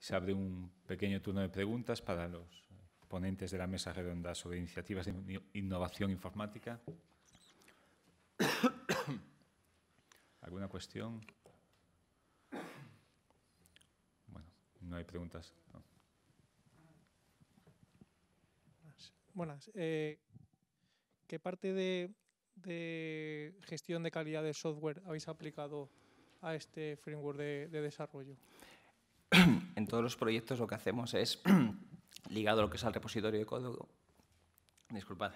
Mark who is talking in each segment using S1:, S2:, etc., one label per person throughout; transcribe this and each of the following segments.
S1: Se abre un pequeño turno de preguntas para los ponentes de la mesa redonda sobre iniciativas de innovación informática. ¿Alguna cuestión? Bueno, no hay preguntas.
S2: Buenas. Eh, ¿Qué parte de, gestión de calidad de software habéis aplicado a este framework de desarrollo?
S3: en todos los proyectos lo que hacemos es, ligado a lo que es al repositorio de código, disculpad,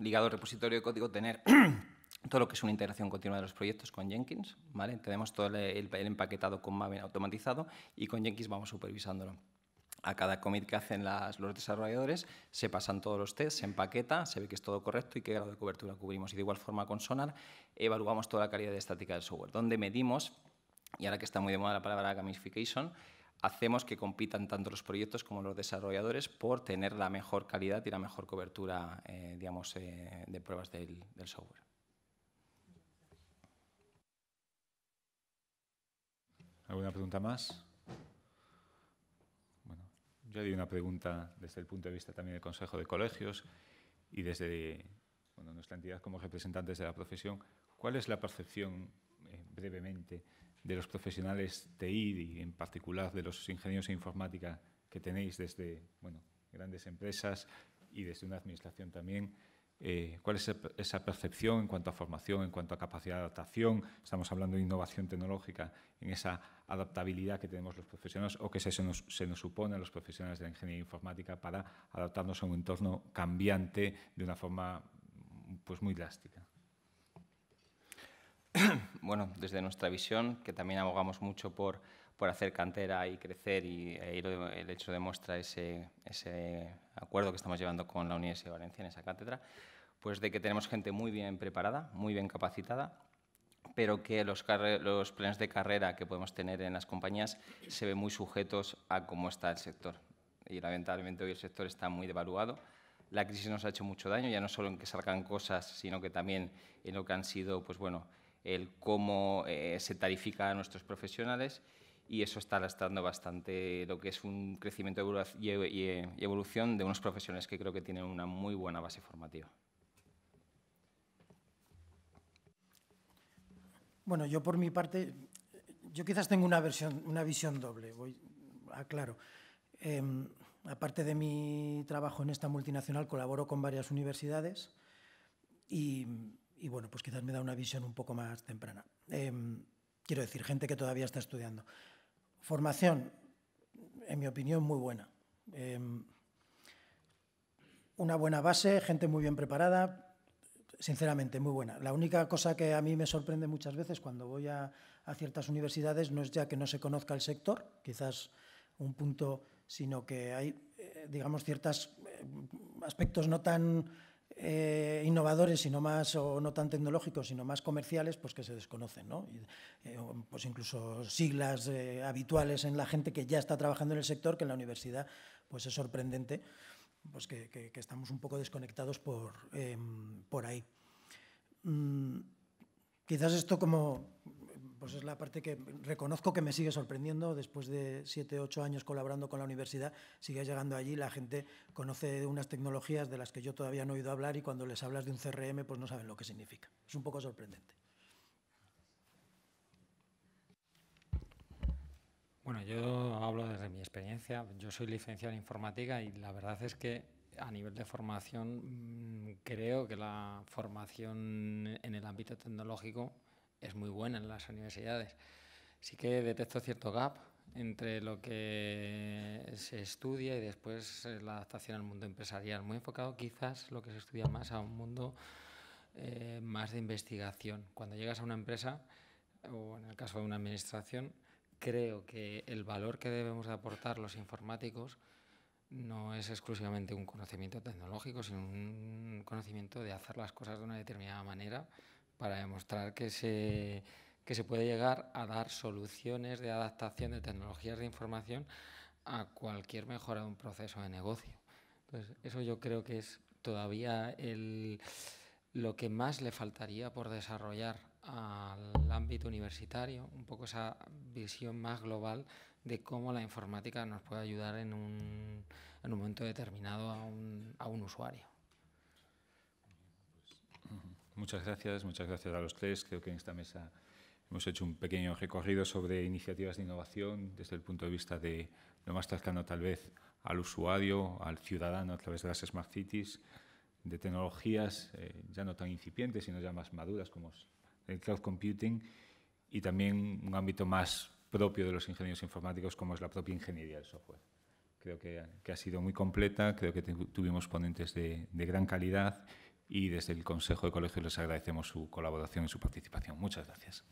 S3: ligado al repositorio de código, tener todo lo que es una integración continua de los proyectos con Jenkins, ¿vale? Tenemos todo el, el empaquetado con Maven automatizado y con Jenkins vamos supervisándolo a cada commit que hacen los desarrolladores, se pasan todos los tests, se empaqueta, se ve que es todo correcto y qué grado de cobertura cubrimos. Y de igual forma con Sonar evaluamos toda la calidad estática del software, donde medimos, y ahora que está muy de moda la palabra gamification, hacemos que compitan tanto los proyectos como los desarrolladores por tener la mejor calidad y la mejor cobertura eh, digamos,
S1: eh, de pruebas del, del software. ¿Alguna pregunta más? Yo di una pregunta desde el punto de vista también del Consejo de Colegios y desde nuestra entidad como representantes de la profesión. ¿Cuál es la percepción, eh, brevemente, de los profesionales IT y en particular de los ingenieros de informática que tenéis desde grandes empresas y desde una administración también? Eh, cuál es esa percepción en cuanto a formación, en cuanto a capacidad de adaptación. Estamos hablando de innovación tecnológica, en esa adaptabilidad que tenemos los profesionales o que se nos, se nos supone a los profesionales de la ingeniería informática para adaptarnos a un entorno cambiante de una forma pues, muy drástica. Bueno, desde
S3: nuestra visión, que también abogamos mucho por por hacer cantera y crecer y, e el hecho demuestra ese, ese acuerdo que estamos llevando con la Universidad de Valencia en esa cátedra, pues de que tenemos gente muy bien preparada, muy bien capacitada, pero que los, los, planes de carrera que podemos tener en las compañías se ven muy sujetos a cómo está el sector. Y lamentablemente hoy el sector está muy devaluado. La crisis nos ha hecho mucho daño, ya no solo en que salgan cosas, sino que también en lo que han sido, pues bueno, el cómo eh, se tarifica a nuestros profesionales y eso está lastrando bastante lo que es un crecimiento e, e, y evolución de unos profesiones que creo que tienen una muy buena base formativa.
S2: Bueno, yo por mi parte, yo quizás tengo una, versión, una visión doble, voy, aclaro. Em, aparte de mi trabajo en esta multinacional, colaboro con varias universidades y, bueno, pues quizás me da una visión un poco más temprana. Em, quiero decir, gente que todavía está estudiando. Formación, en mi opinión, muy buena. Em, una buena base, gente muy bien preparada, sinceramente, muy buena. La única cosa que a mí me sorprende muchas veces cuando voy a, ciertas universidades no es ya que no se conozca el sector, quizás un punto, sino que hay, eh, digamos, ciertos eh, aspectos no tan eh, innovadores, sino más, o no tan tecnológicos, sino más comerciales, pues que se desconocen, ¿no? Eh, pues incluso siglas eh, habituales en la gente que ya está trabajando en el sector, que en la universidad, pues es sorprendente, pues que, estamos un poco desconectados por, em, ahí. Mm, quizás esto como pues es la parte que reconozco que me sigue sorprendiendo. Después de siete ocho años colaborando con la universidad, sigue llegando allí, la gente conoce unas tecnologías de las que yo todavía no he oído hablar y cuando les hablas de un CRM, pues no saben lo que significa. Es un poco sorprendente.
S4: Bueno, yo hablo desde mi experiencia. Yo soy licenciado en informática y la verdad es que a nivel de formación mm, creo que la formación en el ámbito tecnológico es muy buena en las universidades. Sí que detecto cierto gap entre lo que se estudia y después eh, la adaptación al mundo empresarial. Muy enfocado quizás lo que se estudia más a un mundo eh, más de investigación. Cuando llegas a una empresa o en el caso de una administración, creo que el valor que debemos aportar los informáticos no es exclusivamente un conocimiento tecnológico, sino un conocimiento de hacer las cosas de una determinada manera para demostrar que se, se puede llegar a dar soluciones de adaptación de tecnologías de información a cualquier mejora de un proceso de negocio. eso yo creo que es todavía lo que más le faltaría por desarrollar al ámbito universitario, un poco esa visión más global de cómo la informática nos puede ayudar en un, en un momento determinado a un, a un usuario.
S1: Muchas gracias, muchas gracias a los tres. Creo que en esta mesa hemos hecho un pequeño recorrido sobre iniciativas de innovación desde el punto de vista de lo más cercano tal vez al usuario, al ciudadano a través de las Smart Cities, de tecnologías eh, ya no tan incipientes, sino ya más maduras como el cloud computing y también un ámbito más propio de los ingenieros informáticos como es la propia ingeniería del software. Creo que, ha sido muy completa, creo que tuvimos ponentes de, de gran calidad y desde el Consejo de Colegios les agradecemos su colaboración y su participación. Muchas gracias.